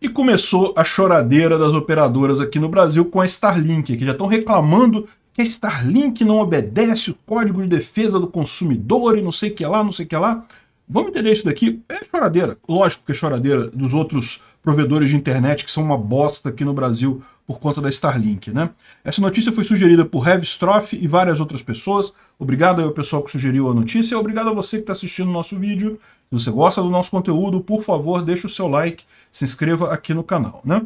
E começou a choradeira das operadoras aqui no Brasil com a Starlink, que já estão reclamando que a Starlink não obedece o código de defesa do consumidor e não sei o que lá, não sei o que lá. Vamos entender isso daqui? É choradeira. Lógico que é choradeira dos outros provedores de internet que são uma bosta aqui no Brasil por conta da Starlink, né? Essa notícia foi sugerida por Hevstroff e várias outras pessoas. Obrigado ao pessoal que sugeriu a notícia. Obrigado a você que está assistindo o nosso vídeo. Se você gosta do nosso conteúdo, por favor, deixe o seu like se inscreva aqui no canal, né?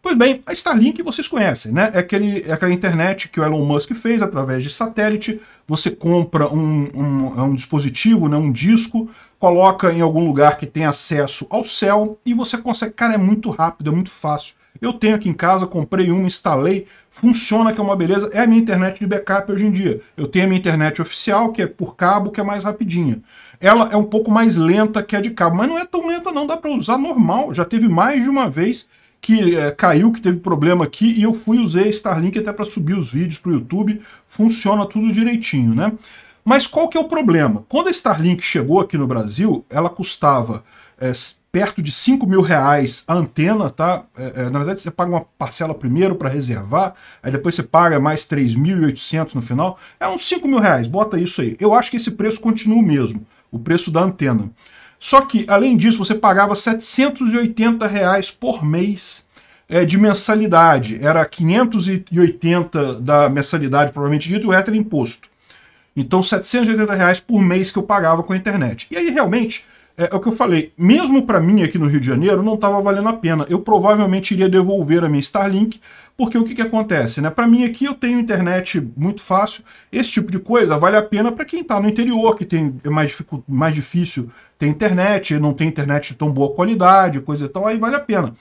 Pois bem, a Starlink vocês conhecem, né? É, aquele, é aquela internet que o Elon Musk fez através de satélite. Você compra um, um, é um dispositivo, né? um disco, coloca em algum lugar que tem acesso ao céu e você consegue. Cara, é muito rápido, é muito fácil. Eu tenho aqui em casa, comprei uma, instalei, funciona que é uma beleza, é a minha internet de backup hoje em dia. Eu tenho a minha internet oficial, que é por cabo, que é mais rapidinha. Ela é um pouco mais lenta que a de cabo, mas não é tão lenta não, dá para usar normal. Já teve mais de uma vez que é, caiu, que teve problema aqui, e eu fui usei Starlink até para subir os vídeos para o YouTube, funciona tudo direitinho, né? Mas qual que é o problema? Quando a Starlink chegou aqui no Brasil, ela custava é, perto de 5 mil reais a antena, tá? É, é, na verdade, você paga uma parcela primeiro para reservar, aí depois você paga mais 3.800 no final. É uns 5 mil reais, bota isso aí. Eu acho que esse preço continua o mesmo, o preço da antena. Só que, além disso, você pagava 780 reais por mês é, de mensalidade. Era 580 da mensalidade, provavelmente dito, o era imposto. Então, 780 reais por mês que eu pagava com a internet. E aí, realmente, é, é o que eu falei, mesmo para mim aqui no Rio de Janeiro não estava valendo a pena. Eu provavelmente iria devolver a minha Starlink, porque o que, que acontece? Né? Para mim aqui eu tenho internet muito fácil, esse tipo de coisa vale a pena para quem está no interior, que tem, é mais, mais difícil ter internet, não tem internet de tão boa qualidade, coisa e tal, aí vale a pena.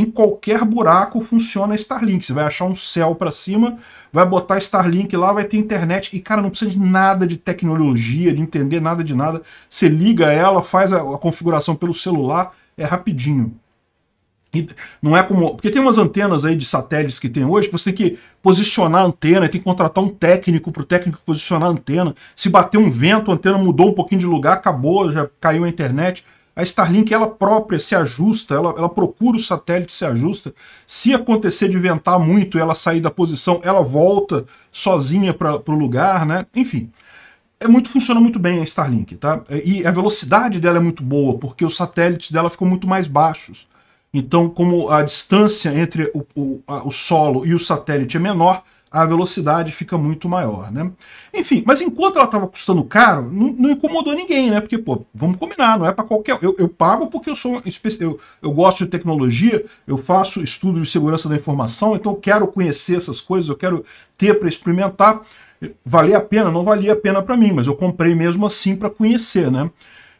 Em qualquer buraco funciona Starlink. Você vai achar um céu para cima, vai botar Starlink lá, vai ter internet. E, cara, não precisa de nada de tecnologia, de entender nada de nada. Você liga ela, faz a, a configuração pelo celular, é rapidinho. E não é como. Porque tem umas antenas aí de satélites que tem hoje, você tem que posicionar a antena, tem que contratar um técnico para o técnico posicionar a antena. Se bater um vento, a antena mudou um pouquinho de lugar, acabou, já caiu a internet. A Starlink, ela própria se ajusta, ela, ela procura o satélite, se ajusta. Se acontecer de ventar muito, ela sair da posição, ela volta sozinha para o lugar, né? Enfim, é muito, funciona muito bem a Starlink, tá? É, e a velocidade dela é muito boa, porque os satélites dela ficam muito mais baixos. Então, como a distância entre o, o, a, o solo e o satélite é menor, a velocidade fica muito maior, né? Enfim, mas enquanto ela estava custando caro, não, não, incomodou ninguém, né? Porque, pô, vamos combinar, não é para qualquer. Eu, eu, pago porque eu sou eu, eu gosto de tecnologia, eu faço estudo de segurança da informação, então eu quero conhecer essas coisas, eu quero ter para experimentar. Valia a pena? Não valia a pena para mim, mas eu comprei mesmo assim para conhecer, né?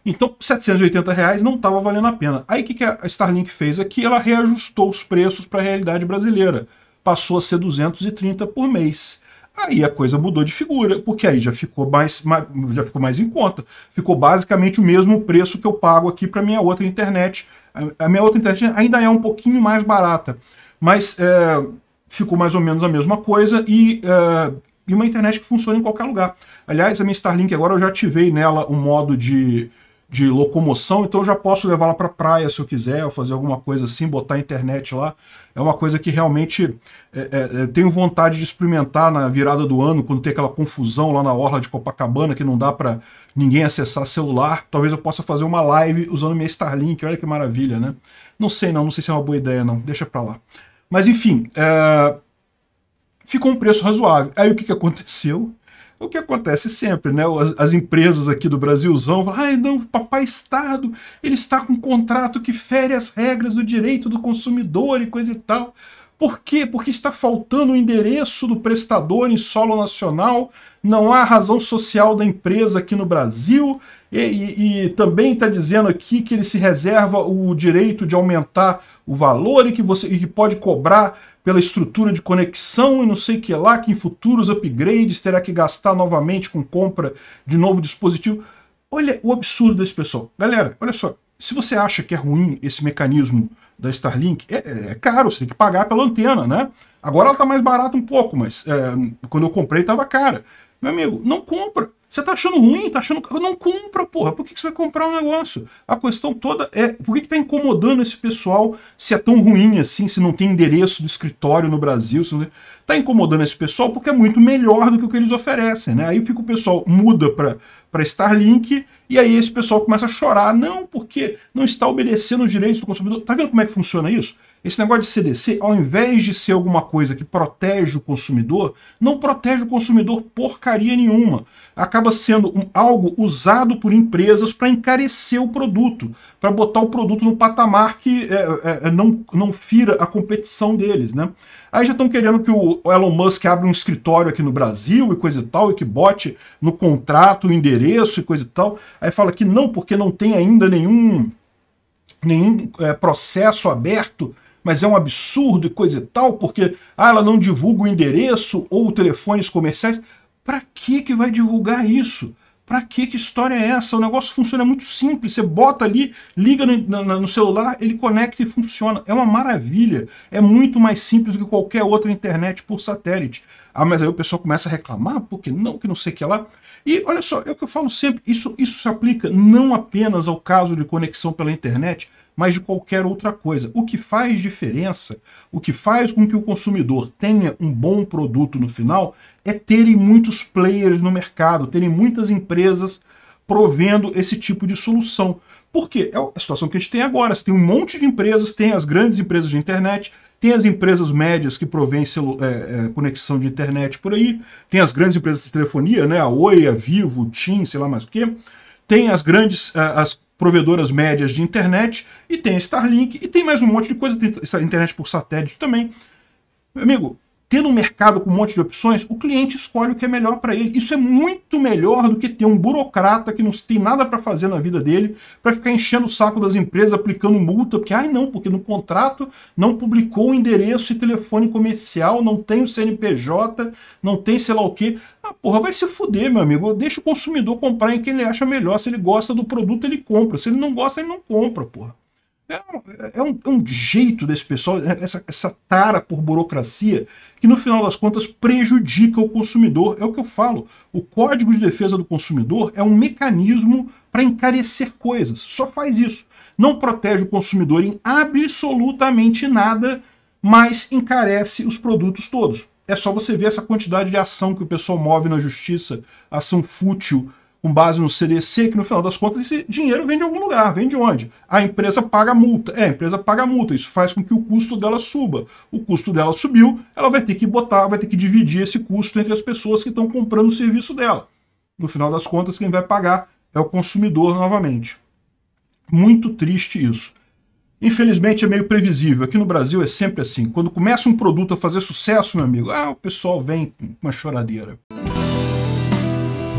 Então, 780 reais não estava valendo a pena. Aí o que, que a Starlink fez aqui? Ela reajustou os preços para a realidade brasileira passou a ser 230 por mês. Aí a coisa mudou de figura, porque aí já ficou mais, já ficou mais em conta. Ficou basicamente o mesmo preço que eu pago aqui para minha outra internet. A minha outra internet ainda é um pouquinho mais barata, mas é, ficou mais ou menos a mesma coisa e, é, e uma internet que funciona em qualquer lugar. Aliás, a minha Starlink agora eu já ativei nela o um modo de de locomoção, então eu já posso levar lá para praia se eu quiser, ou fazer alguma coisa assim, botar a internet lá. É uma coisa que realmente é, é, é, tenho vontade de experimentar na virada do ano, quando tem aquela confusão lá na orla de Copacabana que não dá para ninguém acessar celular. Talvez eu possa fazer uma live usando minha Starlink, olha que maravilha, né? Não sei não, não sei se é uma boa ideia não, deixa para lá. Mas enfim, é... ficou um preço razoável. Aí o que, que aconteceu? o que acontece sempre, né? As, as empresas aqui do Brasilzão falam, ai ah, não, papai Estado, ele está com um contrato que fere as regras do direito do consumidor e coisa e tal. Por quê? Porque está faltando o endereço do prestador em solo nacional, não há razão social da empresa aqui no Brasil, e, e, e também está dizendo aqui que ele se reserva o direito de aumentar o valor e que, você, e que pode cobrar pela estrutura de conexão e não sei que lá, que em futuros upgrades terá que gastar novamente com compra de novo dispositivo. Olha o absurdo desse pessoal. Galera, olha só, se você acha que é ruim esse mecanismo da Starlink, é, é, é caro, você tem que pagar pela antena, né? Agora ela tá mais barata um pouco, mas é, quando eu comprei tava cara. Meu amigo, não compra. Você tá achando ruim, tá achando. Não compra, porra. Por que, que você vai comprar um negócio? A questão toda é por que, que tá incomodando esse pessoal se é tão ruim assim, se não tem endereço do escritório no Brasil. Se não... Tá incomodando esse pessoal porque é muito melhor do que o que eles oferecem, né? Aí fica o pessoal muda para Starlink e aí esse pessoal começa a chorar, não, porque não está obedecendo os direitos do consumidor. Tá vendo como é que funciona isso? Esse negócio de CDC, ao invés de ser alguma coisa que protege o consumidor, não protege o consumidor porcaria nenhuma. Acaba sendo um, algo usado por empresas para encarecer o produto, para botar o produto no patamar que é, é, é, não, não fira a competição deles. Né? Aí já estão querendo que o Elon Musk abra um escritório aqui no Brasil e coisa e tal, e que bote no contrato o endereço e coisa e tal. Aí fala que não, porque não tem ainda nenhum, nenhum é, processo aberto, mas é um absurdo e coisa e tal, porque ah, ela não divulga o endereço ou telefones comerciais. Para que, que vai divulgar isso? Para que, que história é essa? O negócio funciona muito simples. Você bota ali, liga no, no, no, celular, ele conecta e funciona. É uma maravilha. É muito mais simples do que qualquer outra internet por satélite. Ah, mas aí o pessoal começa a reclamar, ah, porque não, que não sei o que lá. E olha só, é o que eu falo sempre, isso, isso se aplica não apenas ao caso de conexão pela internet, mas de qualquer outra coisa. O que faz diferença, o que faz com que o consumidor tenha um bom produto no final, é terem muitos players no mercado, terem muitas empresas provendo esse tipo de solução. Porque é a situação que a gente tem agora. Você tem um monte de empresas, tem as grandes empresas de internet, tem as empresas médias que provêm é, é, conexão de internet por aí, tem as grandes empresas de telefonia, né, a Oi, a Vivo, o TIM, sei lá mais o quê. Tem as grandes, é, as provedoras médias de internet, e tem Starlink, e tem mais um monte de coisa, tem internet por satélite também. Meu amigo, tendo um mercado com um monte de opções, o cliente escolhe o que é melhor para ele. Isso é muito melhor do que ter um burocrata que não tem nada para fazer na vida dele, para ficar enchendo o saco das empresas, aplicando multa, porque, ai não, porque no contrato não publicou o endereço e telefone comercial, não tem o CNPJ, não tem sei lá o quê. Ah, porra, vai se fuder, meu amigo. Deixa o consumidor comprar em quem ele acha melhor. Se ele gosta do produto, ele compra. Se ele não gosta, ele não compra, porra. É, é um, é um, jeito desse pessoal, é, essa, essa tara por burocracia, que no final das contas prejudica o consumidor. É o que eu falo. O Código de Defesa do Consumidor é um mecanismo para encarecer coisas. Só faz isso. Não protege o consumidor em absolutamente nada, mas encarece os produtos todos. É só você ver essa quantidade de ação que o pessoal move na justiça, ação fútil com base no CDC, que no final das contas esse dinheiro vem de algum lugar, vem de onde? A empresa paga multa. É, a empresa paga multa, isso faz com que o custo dela suba. O custo dela subiu, ela vai ter que botar, vai ter que dividir esse custo entre as pessoas que estão comprando o serviço dela. No final das contas, quem vai pagar é o consumidor novamente. Muito triste isso. Infelizmente é meio previsível. Aqui no Brasil é sempre assim. Quando começa um produto a fazer sucesso, meu amigo, ah, o pessoal vem com uma choradeira.